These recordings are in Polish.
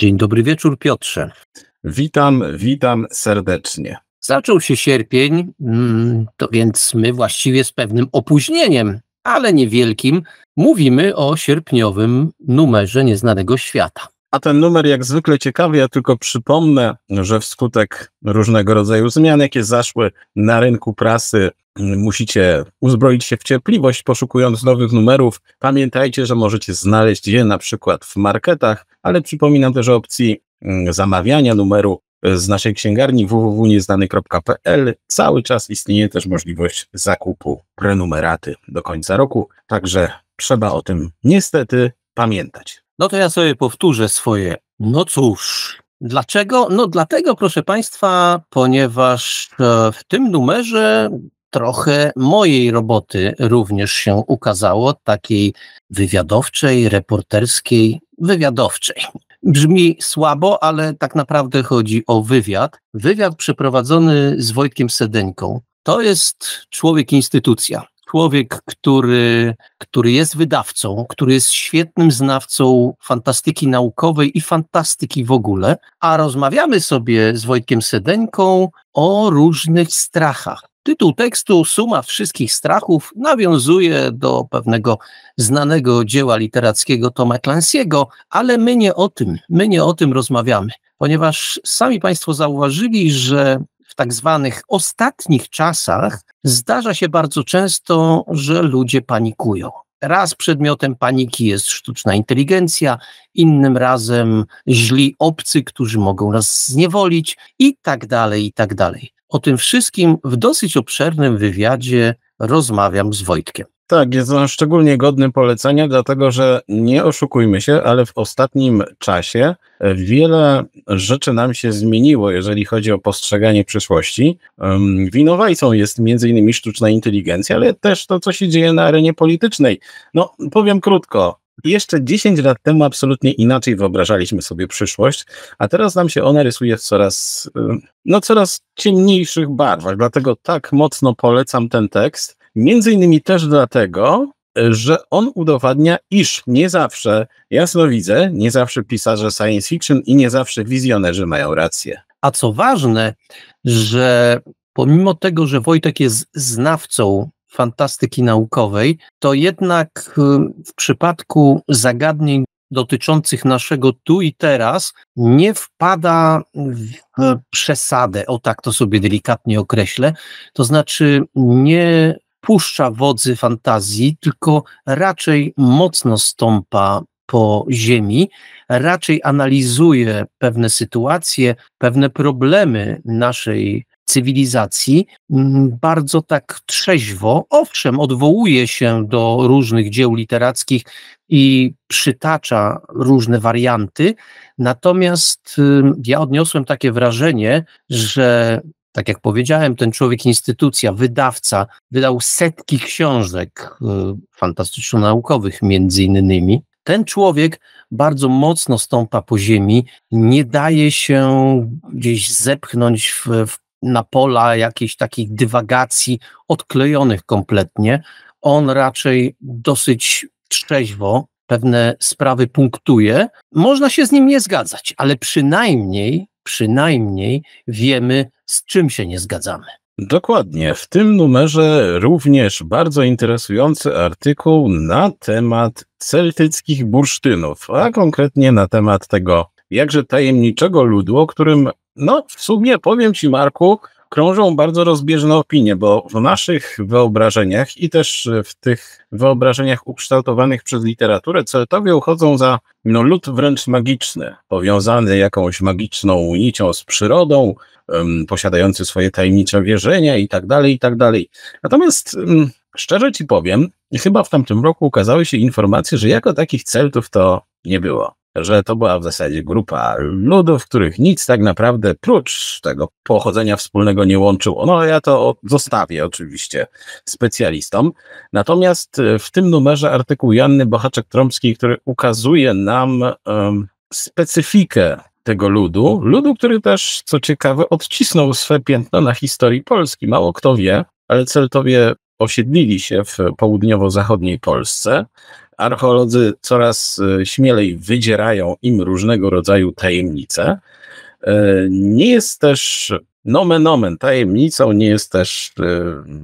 Dzień dobry wieczór, Piotrze. Witam, witam serdecznie. Zaczął się sierpień, mm, to więc my właściwie z pewnym opóźnieniem, ale niewielkim, mówimy o sierpniowym numerze Nieznanego Świata. A ten numer jak zwykle ciekawy, ja tylko przypomnę, że wskutek różnego rodzaju zmian, jakie zaszły na rynku prasy Musicie uzbroić się w cierpliwość, poszukując nowych numerów. Pamiętajcie, że możecie znaleźć je na przykład w marketach, ale przypominam też o opcji mm, zamawiania numeru e, z naszej księgarni www.nieznany.pl. Cały czas istnieje też możliwość zakupu prenumeraty do końca roku, także trzeba o tym niestety pamiętać. No to ja sobie powtórzę swoje. No cóż, Dlaczego? No dlatego, proszę Państwa, ponieważ e, w tym numerze trochę mojej roboty również się ukazało, takiej wywiadowczej, reporterskiej, wywiadowczej. Brzmi słabo, ale tak naprawdę chodzi o wywiad. Wywiad przeprowadzony z Wojtkiem Sedeńką. To jest człowiek instytucja. Człowiek, który, który jest wydawcą, który jest świetnym znawcą fantastyki naukowej i fantastyki w ogóle, a rozmawiamy sobie z Wojtkiem Sedeńką o różnych strachach Tytuł tekstu, suma wszystkich strachów, nawiązuje do pewnego znanego dzieła literackiego Toma Clancy'ego, ale my nie o tym, my nie o tym rozmawiamy, ponieważ sami Państwo zauważyli, że w tak zwanych ostatnich czasach zdarza się bardzo często, że ludzie panikują. Raz przedmiotem paniki jest sztuczna inteligencja, innym razem źli obcy, którzy mogą nas zniewolić i tak dalej, i tak dalej. O tym wszystkim w dosyć obszernym wywiadzie rozmawiam z Wojtkiem. Tak, jest on szczególnie godny polecenia, dlatego że nie oszukujmy się, ale w ostatnim czasie e, wiele rzeczy nam się zmieniło, jeżeli chodzi o postrzeganie przyszłości. Winowajcą jest m.in. sztuczna inteligencja, ale też to, co się dzieje na arenie politycznej. No, powiem krótko, jeszcze 10 lat temu absolutnie inaczej wyobrażaliśmy sobie przyszłość, a teraz nam się ona rysuje w coraz, y, no, coraz ciemniejszych barwach. Dlatego tak mocno polecam ten tekst. Między innymi też dlatego, że on udowadnia, iż nie zawsze widzę, nie zawsze pisarze science fiction i nie zawsze wizjonerzy mają rację. A co ważne, że pomimo tego, że Wojtek jest znawcą fantastyki naukowej, to jednak w przypadku zagadnień dotyczących naszego tu i teraz nie wpada w przesadę, o tak to sobie delikatnie określę, to znaczy nie puszcza wodzy fantazji, tylko raczej mocno stąpa po ziemi, raczej analizuje pewne sytuacje, pewne problemy naszej cywilizacji, bardzo tak trzeźwo, owszem, odwołuje się do różnych dzieł literackich i przytacza różne warianty, natomiast ja odniosłem takie wrażenie, że tak jak powiedziałem, ten człowiek, instytucja, wydawca, wydał setki książek e, fantastyczno-naukowych, między innymi. Ten człowiek bardzo mocno stąpa po ziemi, nie daje się gdzieś zepchnąć w, w na pola jakichś takich dywagacji odklejonych kompletnie. On raczej dosyć trzeźwo pewne sprawy punktuje. Można się z nim nie zgadzać, ale przynajmniej, przynajmniej wiemy, z czym się nie zgadzamy. Dokładnie. W tym numerze również bardzo interesujący artykuł na temat celtyckich bursztynów, a konkretnie na temat tego jakże tajemniczego ludu, o którym, no w sumie powiem Ci, Marku, krążą bardzo rozbieżne opinie, bo w naszych wyobrażeniach i też w tych wyobrażeniach ukształtowanych przez literaturę Celtowie uchodzą za no, lud wręcz magiczny, powiązany jakąś magiczną nicią z przyrodą, um, posiadający swoje tajemnicze wierzenia i tak dalej, i tak dalej. Natomiast um, szczerze Ci powiem, chyba w tamtym roku ukazały się informacje, że jako takich Celtów to nie było że to była w zasadzie grupa ludów, których nic tak naprawdę prócz tego pochodzenia wspólnego nie łączyło. No ja to zostawię oczywiście specjalistom. Natomiast e, w tym numerze artykuł Janny bohaczek tromskiej który ukazuje nam um, specyfikę tego ludu, ludu, który też, co ciekawe, odcisnął swe piętno na historii Polski. Mało kto wie, ale Celtowie osiedlili się w południowo-zachodniej Polsce Archeolodzy coraz e, śmielej wydzierają im różnego rodzaju tajemnice. E, nie jest też nomen omen tajemnicą, nie jest też e,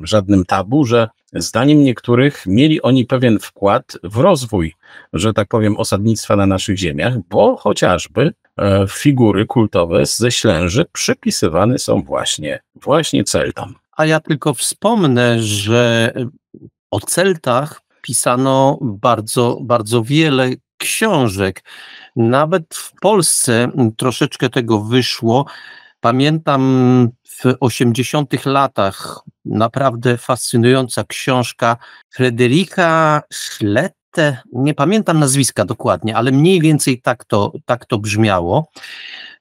żadnym tabu, że zdaniem niektórych mieli oni pewien wkład w rozwój, że tak powiem, osadnictwa na naszych ziemiach, bo chociażby figury kultowe ze Ślęży przypisywane są właśnie, właśnie Celtom. A ja tylko wspomnę, że o Celtach pisano bardzo, bardzo wiele książek. Nawet w Polsce mm, troszeczkę tego wyszło. Pamiętam w 80 latach naprawdę fascynująca książka Frederika Schlette. Nie pamiętam nazwiska dokładnie, ale mniej więcej tak to, tak to brzmiało.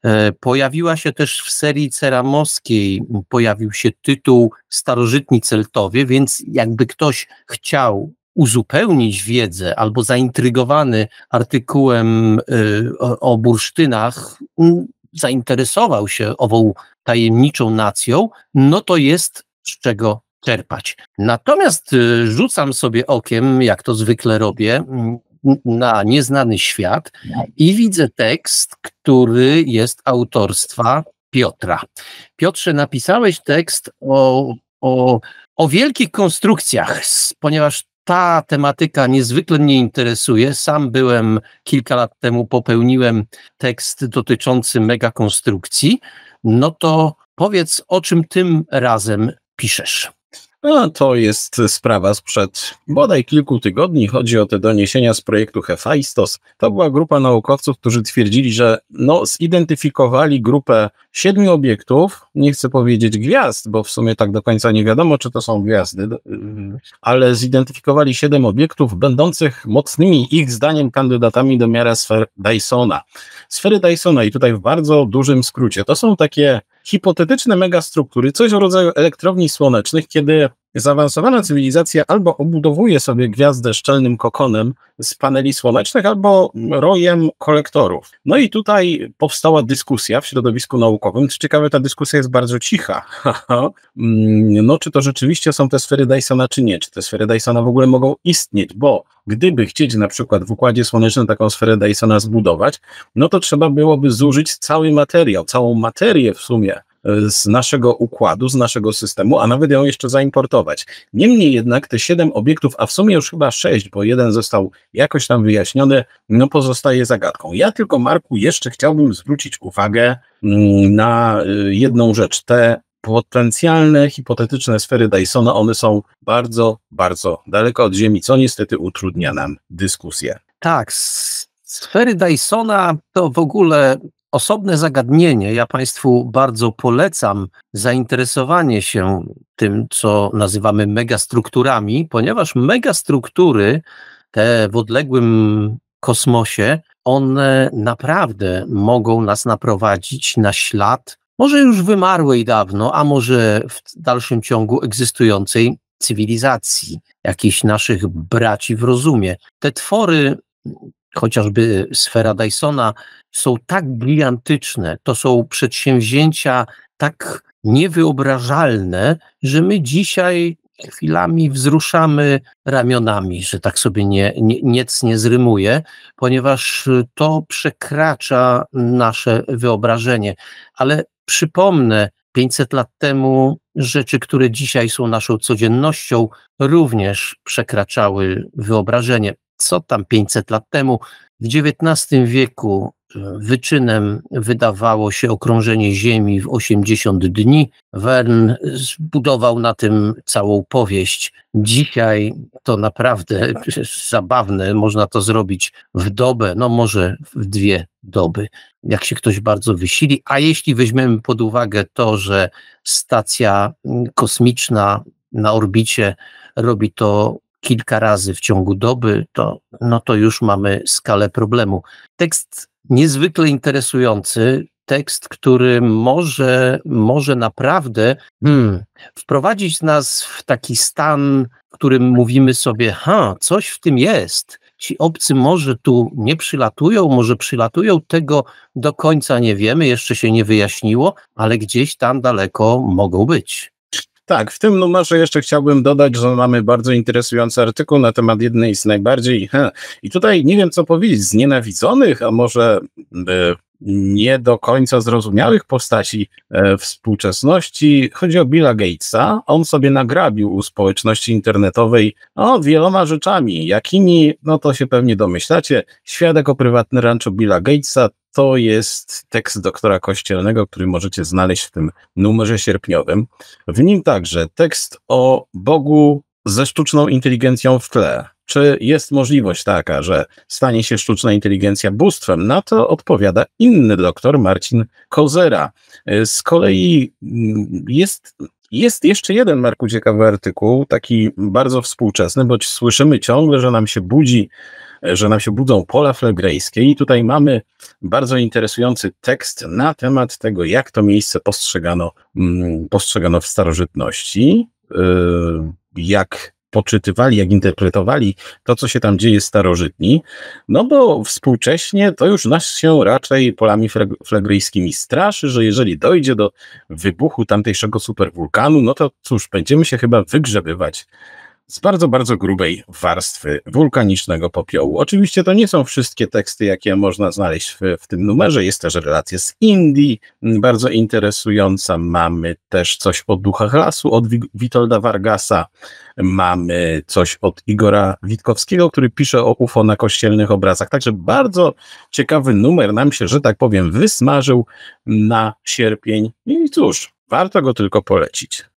E, pojawiła się też w serii ceramowskiej, pojawił się tytuł Starożytni Celtowie, więc jakby ktoś chciał uzupełnić wiedzę albo zaintrygowany artykułem y, o, bursztynach zainteresował się ową tajemniczą nacją, no to jest z czego czerpać. Natomiast y, rzucam sobie okiem, jak to zwykle robię, mm, na nieznany świat i widzę tekst, który jest autorstwa Piotra. Piotrze, napisałeś tekst o, o, o wielkich konstrukcjach, ponieważ ta tematyka niezwykle mnie interesuje. Sam byłem kilka lat temu, popełniłem tekst dotyczący megakonstrukcji. No to powiedz, o czym tym razem piszesz? A to jest sprawa sprzed bodaj kilku tygodni. Chodzi o te doniesienia z projektu Hephaistos. To była grupa naukowców, którzy twierdzili, że no, zidentyfikowali grupę siedmiu obiektów, nie chcę powiedzieć gwiazd, bo w sumie tak do końca nie wiadomo, czy to są gwiazdy, ale zidentyfikowali siedem obiektów będących mocnymi ich zdaniem kandydatami do miara sfer Dysona. Sfery Dysona i tutaj w bardzo dużym skrócie, to są takie hipotetyczne megastruktury, coś w rodzaju elektrowni słonecznych, kiedy Zaawansowana cywilizacja albo obudowuje sobie gwiazdę szczelnym kokonem z paneli słonecznych, albo rojem kolektorów. No i tutaj powstała dyskusja w środowisku naukowym. Co ciekawe, ta dyskusja jest bardzo cicha. Mm, no, czy to rzeczywiście są te sfery Dysona, czy nie? Czy te sfery Dysona w ogóle mogą istnieć? Bo gdyby chcieć na przykład w Układzie Słonecznym taką sferę Dysona zbudować, no to trzeba byłoby zużyć cały materiał, całą materię w sumie z naszego układu, z naszego systemu, a nawet ją jeszcze zaimportować. Niemniej jednak te siedem obiektów, a w sumie już chyba sześć, bo jeden został jakoś tam wyjaśniony, no pozostaje zagadką. Ja tylko, Marku, jeszcze chciałbym zwrócić uwagę mm, na y, jedną rzecz. Te potencjalne, hipotetyczne sfery Dysona, one są bardzo, bardzo daleko od Ziemi, co niestety utrudnia nam dyskusję. Tak, sfery Dysona to w ogóle osobne zagadnienie. Ja Państwu bardzo polecam zainteresowanie się tym, co nazywamy megastrukturami, ponieważ megastruktury, te w odległym kosmosie, one naprawdę mogą nas naprowadzić na ślad, może już wymarłej dawno, a może w dalszym ciągu egzystującej cywilizacji, jakichś naszych braci w rozumie. Te twory chociażby y, sfera Dysona, są tak bliantyczne, to są przedsięwzięcia tak niewyobrażalne, że my dzisiaj chwilami wzruszamy ramionami, że tak sobie nie, nie, nic nie zrymuje, ponieważ y, to przekracza nasze wyobrażenie. Ale przypomnę, 500 lat temu rzeczy, które dzisiaj są naszą codziennością, również przekraczały wyobrażenie co tam 500 lat temu. W XIX wieku e, wyczynem wydawało się okrążenie Ziemi w 80 dni. Wern zbudował na tym całą powieść. Dzisiaj to naprawdę zabawne, można to zrobić w dobę, no może w dwie doby, jak się ktoś bardzo wysili. A jeśli weźmiemy pod uwagę to, że stacja mm, kosmiczna na orbicie robi to kilka razy w ciągu doby, to, no to już mamy skalę problemu. Tekst niezwykle interesujący, tekst, który może, może naprawdę hmm, wprowadzić nas w taki stan, w którym mówimy sobie, ha, coś w tym jest. Ci obcy może tu nie przylatują, może przylatują, tego do końca nie wiemy, jeszcze się nie wyjaśniło, ale gdzieś tam daleko mogą być. Tak, w tym numerze jeszcze chciałbym dodać, że mamy bardzo interesujący artykuł na temat jednej z najbardziej, he, i tutaj nie wiem co powiedzieć, znienawidzonych, a może by nie do końca zrozumiałych postaci e, współczesności. Chodzi o Billa Gatesa. On sobie nagrabił u społeczności internetowej no, wieloma rzeczami. Jakimi, no to się pewnie domyślacie. Świadek o prywatnym ranczu Billa Gatesa to jest tekst doktora Kościelnego, który możecie znaleźć w tym numerze sierpniowym. W nim także tekst o Bogu ze sztuczną inteligencją w tle. Czy jest możliwość taka, że stanie się sztuczna inteligencja bóstwem? Na to odpowiada inny doktor Marcin Kozera. Z kolei mm, jest jest jeszcze jeden, Marku, ciekawy artykuł, taki bardzo współczesny, bo słyszymy ciągle, że nam się budzi, że nam się budzą pola flegrejskie i tutaj mamy bardzo interesujący tekst na temat tego, jak to miejsce postrzegano, mm, postrzegano w starożytności, y, jak poczytywali, jak interpretowali to, co się tam dzieje starożytni, no bo współcześnie to już nas się raczej polami flagryjskimi straszy, że jeżeli dojdzie do wybuchu tamtejszego superwulkanu, no to cóż, będziemy się chyba wygrzebywać z bardzo, bardzo grubej warstwy wulkanicznego popiołu. Oczywiście to nie są wszystkie teksty, jakie można znaleźć w, w tym numerze. Jest też relacja z Indii, bardzo interesująca. Mamy też coś o duchach lasu od Witolda Vargasa. Mamy coś od Igora Witkowskiego, który pisze o UFO na kościelnych obrazach. Także bardzo ciekawy numer nam się, że tak powiem, wysmażył na sierpień. I cóż, warto go tylko polecić.